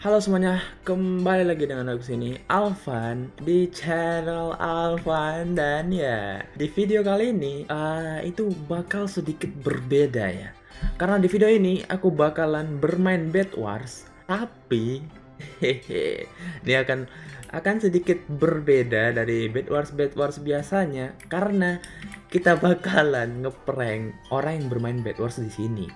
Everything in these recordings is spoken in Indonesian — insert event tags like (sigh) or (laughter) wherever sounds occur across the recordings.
Halo semuanya, kembali lagi dengan aku sini Alvan di channel Alvan dan ya di video kali ini uh, itu bakal sedikit berbeda ya karena di video ini aku bakalan bermain Bed Wars tapi hehehe ini akan akan sedikit berbeda dari Bed Wars Bed Wars biasanya karena kita bakalan ngeprank orang yang bermain Bed Wars di sini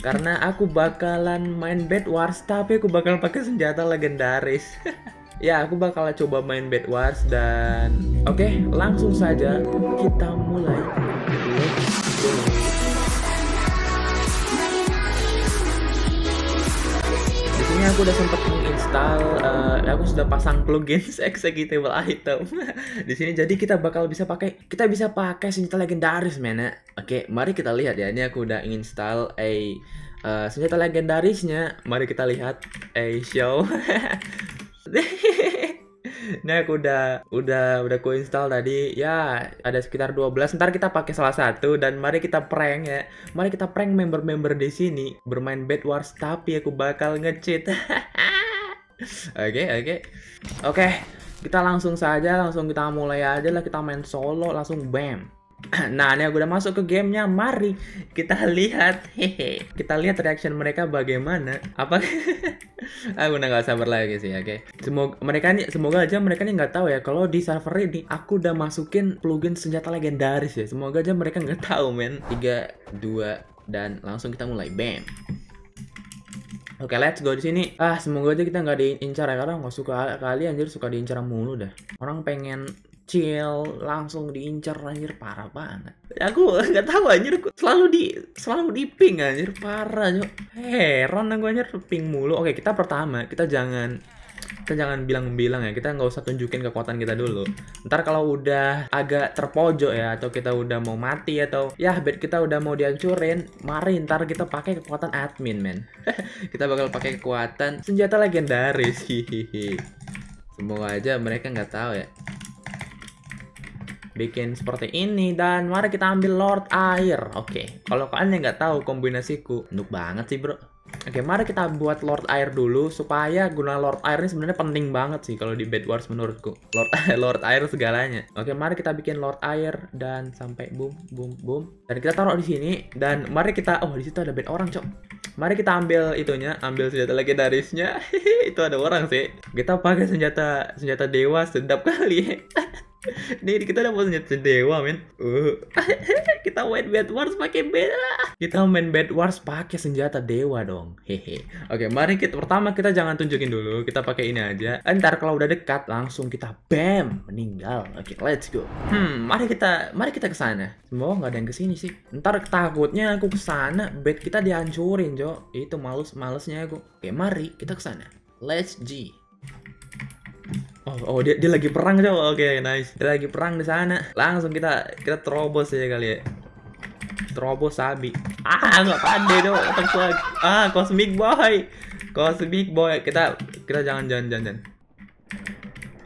karena aku bakalan main bed wars tapi aku bakal pakai senjata legendaris (laughs) ya aku bakal coba main bed wars dan oke okay, langsung saja kita mulai disini aku udah sempat install uh, eh, aku sudah pasang plugins (laughs) executable item (laughs) di sini jadi kita bakal bisa pakai kita bisa pakai senjata legendaris mana ya. oke mari kita lihat ya ini aku udah install a uh, senjata legendarisnya mari kita lihat a show (laughs) ini aku udah udah udah ku install tadi ya ada sekitar 12 ntar kita pakai salah satu dan mari kita prank ya mari kita prank member-member di sini bermain Bed Wars tapi aku bakal ngecheat Oke, oke. Oke, kita langsung saja, langsung kita mulai aja lah kita main solo langsung bam. (clears throat) Nah, ini aku udah masuk ke gamenya. Mari kita lihat, hehe. Kita lihat reaction mereka bagaimana. Apa? (laughs) aku udah gak sabar lagi sih, oke. Okay. Semoga mereka nih, semoga aja mereka nih nggak tahu ya kalau di server ini aku udah masukin plugin senjata legendaris ya. Semoga aja mereka nggak tahu, men. Tiga, dua, dan langsung kita mulai. Bam. Oke, okay, let's go di sini. Ah, semoga aja kita nggak diincar ya karena nggak suka kali anjir suka diincar mulu dah. Orang pengen chill langsung diincar anjir parah banget. Aku nggak tahu anjir selalu di selalu di ping anjir parah. Anjir. Heran gue anjir ping mulu. Oke, okay, kita pertama, kita jangan kita jangan bilang-bilang ya kita nggak usah tunjukin kekuatan kita dulu ntar kalau udah agak terpojok ya atau kita udah mau mati atau ya bed kita udah mau dihancurin mari ntar kita pakai kekuatan admin men (laughs) kita bakal pakai kekuatan senjata legendaris hihihi semoga aja mereka nggak tahu ya bikin seperti ini dan mari kita ambil Lord Air oke okay. kalau kalian nggak tahu kombinasiku nuk banget sih bro Oke, mari kita buat Lord Air dulu supaya guna Lord Air ini sebenarnya penting banget sih kalau di Bed Wars menurutku. Lord (laughs) Lord Air segalanya. Oke, mari kita bikin Lord Air dan sampai boom boom boom. Dan kita taruh di sini dan mari kita oh di situ ada bed orang, Cok. Mari kita ambil itunya, ambil senjata legendarisnya. (laughs) itu ada orang sih. Kita pakai senjata senjata dewa sedap kali. (laughs) Nih kita udah senjata dewa men. Uh. (laughs) kita main Bed Wars pakai bela Kita main Bed Wars pakai senjata dewa dong. Hehe. Oke, okay, mari kita pertama kita jangan tunjukin dulu. Kita pakai ini aja. ntar kalau udah dekat langsung kita bam meninggal. Oke, okay, let's go. Hmm, mari kita mari kita kesana Semoga nggak ada yang kesini sih. Ntar takutnya aku kesana bed kita dihancurin, Jo. Itu males malesnya aku. Oke, okay, mari kita kesana Let's G. Oh, oh dia, dia lagi perang coba. Oke, okay, nice. Dia lagi perang di sana. Langsung kita kita terobos aja kali ya. Terobos sabi. Ah, nggak pandai dong. Otak Ah, cosmic boy. Cosmic boy. Kita kita jangan jangan jangan.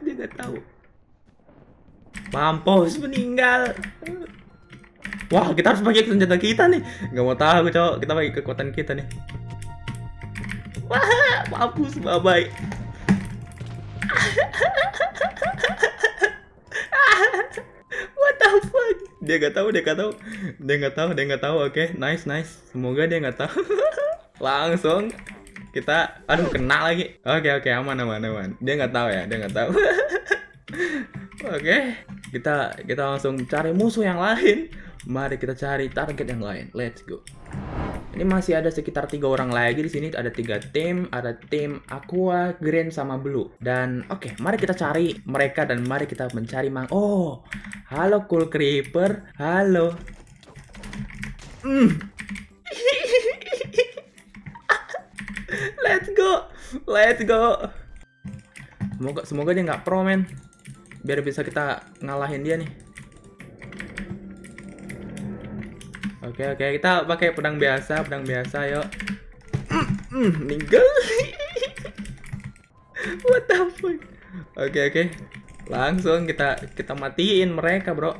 Dia nggak tahu. Mampus meninggal. Wah, kita harus pakai senjata kita nih. Nggak mau tahu, cowok. Kita pakai kekuatan kita nih. Wah, mampus, bye What the fuck? Dia nggak tahu, dia nggak tahu, dia nggak tahu, dia nggak tahu. Oke, okay, nice, nice. Semoga dia nggak tahu. (laughs) Langsung kita, aduh kena lagi. Oke, okay, oke, okay, aman, aman, aman. Dia nggak tahu ya, dia nggak tahu. (laughs) oke, okay. kita kita langsung cari musuh yang lain. Mari kita cari target yang lain. Let's go. Ini masih ada sekitar tiga orang lagi di sini. Ada tiga tim, ada tim Aqua, Green sama Blue. Dan oke, okay, mari kita cari mereka dan mari kita mencari Mang. Oh, halo Cool Creeper, halo. Mm. (laughs) Let's go, let's go. Semoga semoga dia nggak pro men, biar bisa kita ngalahin dia nih. Oke okay, oke okay. kita pakai pedang biasa pedang biasa yuk. Ninggal. (laughs) What the fuck? Oke okay, oke okay. langsung kita kita matiin mereka bro.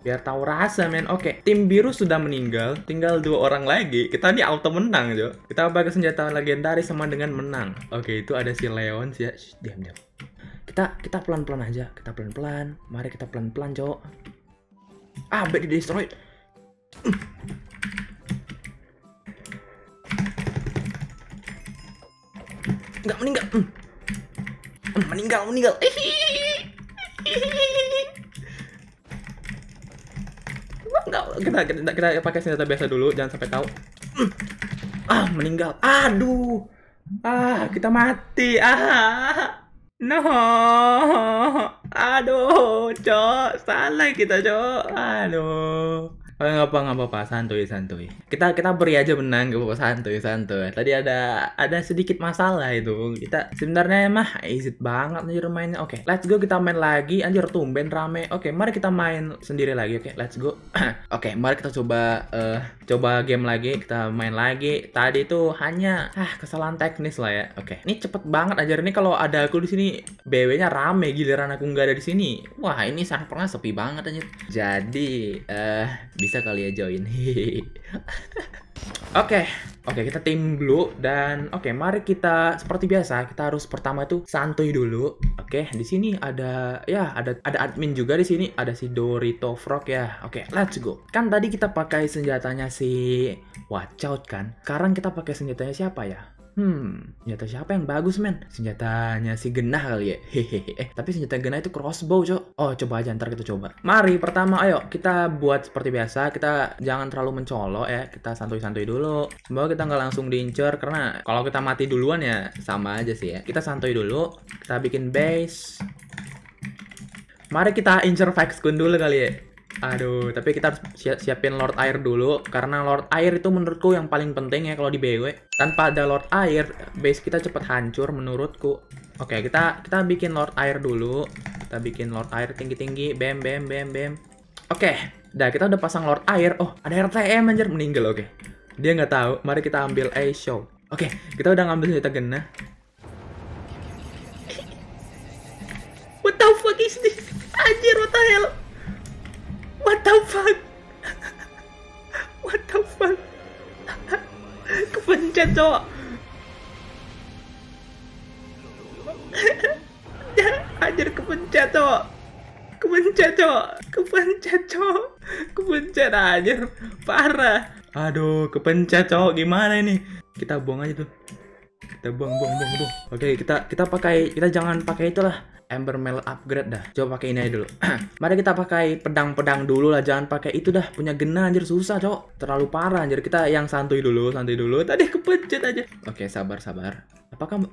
Biar tahu rasa men. Oke okay. tim biru sudah meninggal tinggal dua orang lagi. Kita ini auto menang jo. Kita pakai senjata legendaris sama dengan menang. Oke okay, itu ada si Leon ya. diam diam. Kita kita pelan pelan aja. Kita pelan pelan. Mari kita pelan pelan jo. Ah, bed destroy. Enggak hmm. hmm, meninggal. Meninggal, meninggal. kita, kita, kita pakai senjata biasa dulu, jangan sampai tahu. Hmm. Ah, meninggal. Aduh. Ah, kita mati. Ah. No. Aduh, cok. Salah kita, cok. Aduh. Eh, nggak apa gak apa, apa santuy santuy kita kita beri aja menang gak apa, apa santuy santuy tadi ada ada sedikit masalah itu kita sebenarnya mah easy banget nih mainnya oke okay, let's go kita main lagi anjir tumben rame oke okay, mari kita main sendiri lagi oke okay, let's go (clears throat) oke okay, mari kita coba uh, coba game lagi kita main lagi tadi itu hanya ah kesalahan teknis lah ya oke okay. ini cepet banget aja. ini kalau ada aku di sini BW-nya rame giliran aku nggak ada di sini wah ini sangat pernah sepi banget anjir jadi eh uh, bisa kali ya join. (laughs) Oke, oke okay. okay, kita tim dulu dan oke okay, mari kita seperti biasa kita harus pertama itu santuy dulu. Oke, okay, di sini ada ya ada ada admin juga di sini ada si Dorito Frog ya. Oke, okay, let's go. Kan tadi kita pakai senjatanya si Watch kan. Sekarang kita pakai senjatanya siapa ya? Hmm, senjata siapa yang bagus men? Senjatanya si Genah kali ya. Hehehe. Eh, tapi senjata Genah itu crossbow, Cok. Oh, coba aja ntar kita coba. Mari pertama ayo kita buat seperti biasa. Kita jangan terlalu mencolok ya. Kita santuy-santuy dulu. Semoga kita nggak langsung diincer karena kalau kita mati duluan ya sama aja sih ya. Kita santuy dulu. Kita bikin base. Mari kita incer gun dulu kali ya. Aduh, tapi kita harus siapin Lord Air dulu karena Lord Air itu menurutku yang paling penting ya kalau di BW. Tanpa ada Lord Air, base kita cepat hancur menurutku. Oke, kita kita bikin Lord Air dulu. Kita bikin Lord Air tinggi-tinggi, bam bam bam bam. Oke, dah kita udah pasang Lord Air. Oh, ada RTM anjir meninggal oke. Dia nggak tahu. Mari kita ambil A show. Oke, kita udah ngambil kita genah. What the fuck is this? Anjir, what the hell? the fuck what the fuck kepencet cowok anjir kepencet cowok kepencet cowok kepencet cowok kepencet anjir parah aduh kepencet cowok gimana ini kita buang aja tuh kita buang buang buang buang oke kita kita pakai kita jangan pakai itulah Ember Mail upgrade dah. Coba pakai ini aja dulu. (clears throat) Mari kita pakai pedang-pedang dulu lah, jangan pakai itu dah. Punya gena anjir susah, Cok. Terlalu parah anjir. Kita yang santuy dulu, santuy dulu. (laughs) Tadi kepencet aja. Oke, sabar sabar. Apakah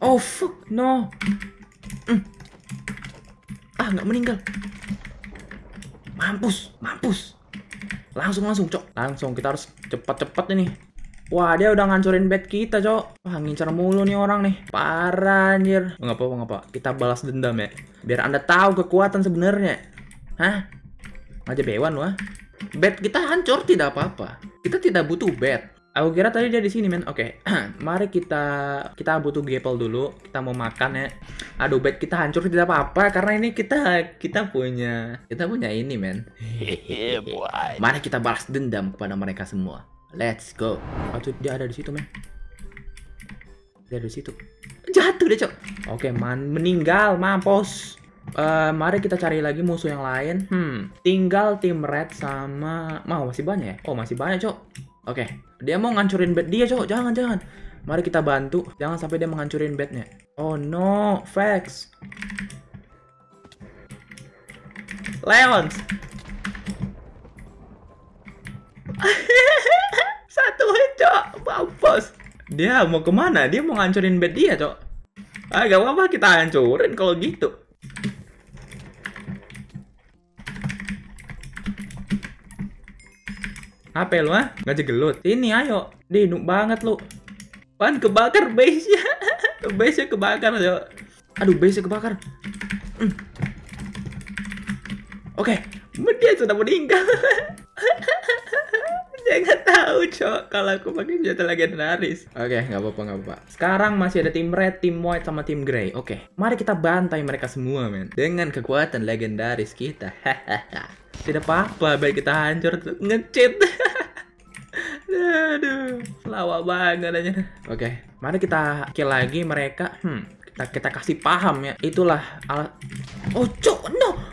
Oh fuck, no. Mm. Ah, nggak meninggal. Mampus, mampus. Langsung langsung, Cok. Langsung kita harus cepat-cepat ini. Wah dia udah ngancurin bed kita cok Wah ngincer mulu nih orang nih Parah anjir Nggak apa-apa apa Kita balas dendam ya Biar anda tahu kekuatan sebenarnya Hah? Aja bewan wah Bed kita hancur tidak apa-apa Kita tidak butuh bed Aku kira tadi dia di sini men. Oke, okay. (clears throat) mari kita kita butuh gepel dulu. Kita mau makan ya. Aduh, bed kita hancur tidak apa-apa karena ini kita kita punya kita punya ini men. mari kita balas dendam kepada mereka semua. Let's go. Oh, dia ada di situ, men. Dia ada di situ. Jatuh deh, Cok. Oke, man meninggal, mampus. Uh, mari kita cari lagi musuh yang lain. Hmm, tinggal tim red sama mau masih banyak ya? Oh, masih banyak, Cok. Oke, dia mau ngancurin bed dia, Cok. Jangan, jangan. Mari kita bantu. Jangan sampai dia menghancurin bednya. Oh no, Fax. Leon. (laughs) Satu hit, Cok. Mampus. Dia mau kemana? Dia mau ngancurin bed dia, Cok. Ah, gak apa-apa. Kita hancurin kalau gitu. Apa lu, ah? Gak jegelut. Ini, ayo. Dinuk banget lu. Pan kebakar base-nya. (laughs) base-nya kebakar, Cok. Aduh, base-nya kebakar. Mm. Oke, okay. dia sudah meninggal. (laughs) Jangan tahu cok kalau aku pakai senjata legendaris oke okay, nggak apa-apa nggak apa apa sekarang masih ada tim red tim white sama tim grey oke okay. mari kita bantai mereka semua men dengan kekuatan legendaris kita (laughs) tidak apa-apa baik kita hancur ngecit (laughs) aduh lawa banget aja oke okay. mari kita kill lagi mereka hmm kita kita kasih paham ya itulah alat oh cok no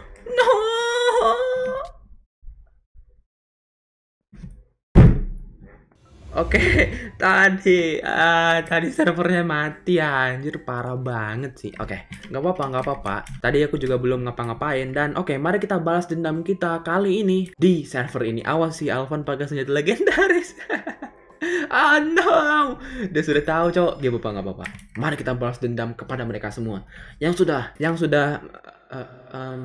Oke, (laughs) tadi uh, tadi servernya mati anjir parah banget sih. Oke, nggak apa-apa, nggak apa-apa. Tadi aku juga belum ngapa-ngapain dan oke, mari kita balas dendam kita kali ini di server ini. Awas sih Alvan pakai senjata (laughs) legendaris. (laughs) Ah oh, no, dia sudah tahu cowok. Dia bapak nggak apa-apa. Mari kita balas dendam kepada mereka semua yang sudah, yang sudah, uh, um,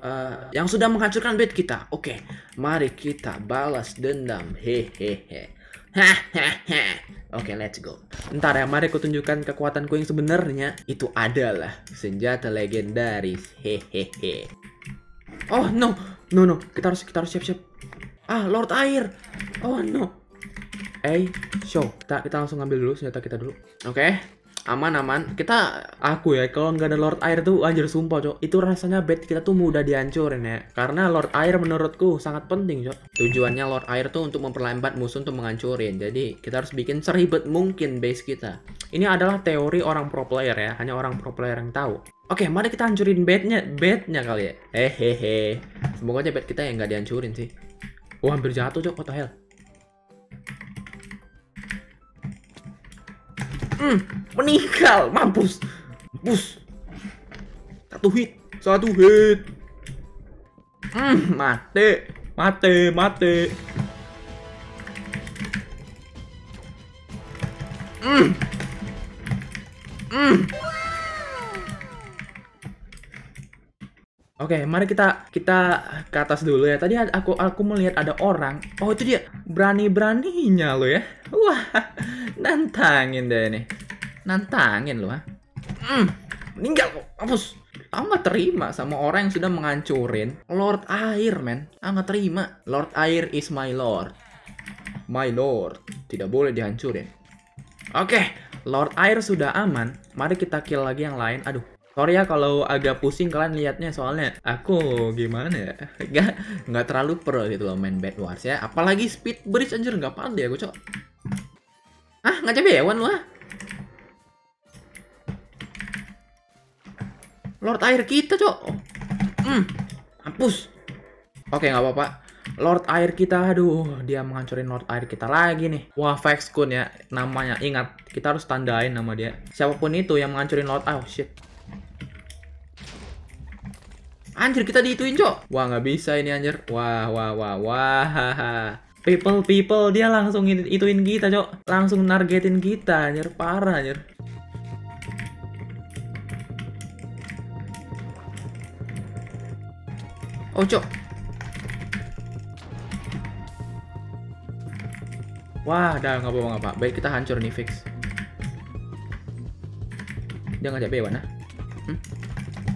uh, yang sudah menghancurkan bed kita. Oke, mari kita balas dendam. Hehehe. Hahaha. (laughs) Oke, okay, let's go. Ntar ya, mari aku tunjukkan kekuatanku yang sebenarnya. Itu adalah senjata legendaris. Hehehe. Oh, no. No, no. Kita harus kita harus siap-siap. Ah, Lord Air. Oh, no. Eh, show. Kita kita langsung ngambil dulu senjata kita dulu. Oke. Okay aman aman kita aku ya kalau nggak ada Lord Air tuh anjir sumpah cok itu rasanya bed kita tuh mudah dihancurin ya karena Lord Air menurutku sangat penting cok tujuannya Lord Air tuh untuk memperlambat musuh untuk menghancurin jadi kita harus bikin seribet mungkin base kita ini adalah teori orang pro player ya hanya orang pro player yang tahu Oke, mari kita hancurin bednya, bednya kali ya. Hehehe. Semoga aja bed kita yang nggak dihancurin sih. Wah, hampir jatuh, Cok. What the hell? Hmm, meninggal, mampus. Mampus. Satu hit, satu hit. Hmm, mati. Mati, mati. Hmm. Hmm. Oke, mari kita kita ke atas dulu ya. Tadi aku aku melihat ada orang. Oh, itu dia. Berani-beraninya lo ya. Wah. Nantangin deh ini. Nantangin lu ha. Mm, meninggal kok. Mampus. Aku nggak terima sama orang yang sudah menghancurin Lord Air, men. Aku nggak terima. Lord Air is my lord. My lord. Tidak boleh dihancurin. Oke, okay, Lord Air sudah aman. Mari kita kill lagi yang lain. Aduh, Sorry ya kalau agak pusing kalian lihatnya soalnya aku gimana ya (laughs) nggak nggak terlalu pro gitu loh main Bad Wars ya apalagi Speed Bridge anjir nggak pandai aku cok Ah, ngancam hewan lah. Lord air kita, Cok. Hmm. hapus. Oke, nggak apa-apa. Lord air kita, aduh, dia menghancurin Lord air kita lagi nih. Wah, vex Kun ya namanya. Ingat, kita harus tandain nama dia. Siapapun itu yang menghancurin Lord air, oh, shit. Anjir, kita diituin, Cok. Wah, nggak bisa ini anjir. Wah, wah, wah, wah people people dia langsung ituin kita cok langsung nargetin kita anjir parah anjir oh cok wah dah nggak apa-apa apa baik kita hancur nih fix dia ngajak bewan nah hmm?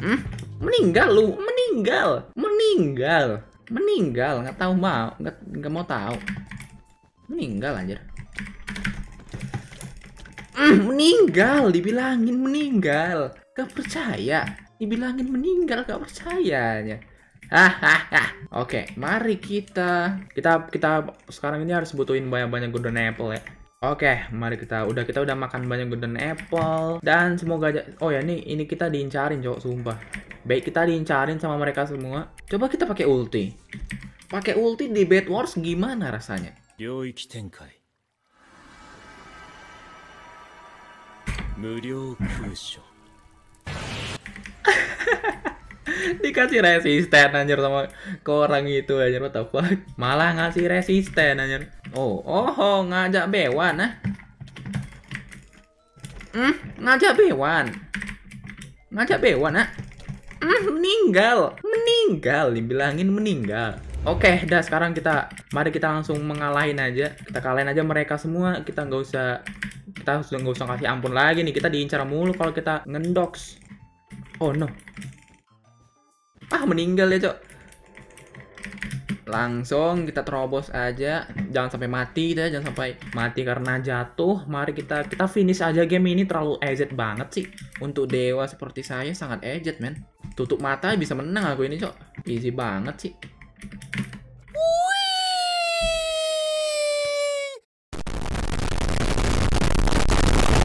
hmm? meninggal lu meninggal meninggal meninggal nggak tahu mau nggak nggak mau tahu meninggal anjir mm, meninggal dibilangin meninggal gak percaya dibilangin meninggal gak percayanya hahaha oke mari kita kita kita sekarang ini harus butuhin banyak banyak golden apple ya Oke, okay, mari kita udah kita udah makan banyak golden apple dan semoga aja oh ya nih ini kita diincarin cowok sumpah. Baik kita diincarin sama mereka semua. Coba kita pakai ulti. Pakai ulti di bad Wars gimana rasanya? (laughs) dikasih resisten anjir sama ke orang itu anjir what the fuck malah ngasih resisten anjir Oh, oh, oh, ngajak bewan ah. Hmm, ngajak bewan. Ngajak bewan ah. Hmm, meninggal. Meninggal, dibilangin meninggal. Oke, okay, dah sekarang kita mari kita langsung mengalahin aja. Kita kalahin aja mereka semua. Kita nggak usah kita sudah nggak usah kasih ampun lagi nih. Kita diincar mulu kalau kita ngendoks. Oh no. Ah, meninggal ya, Cok langsung kita terobos aja jangan sampai mati kita gitu ya, jangan sampai mati karena jatuh mari kita kita finish aja game ini terlalu ejet banget sih untuk dewa seperti saya sangat ejet men tutup mata bisa menang aku ini cok easy banget sih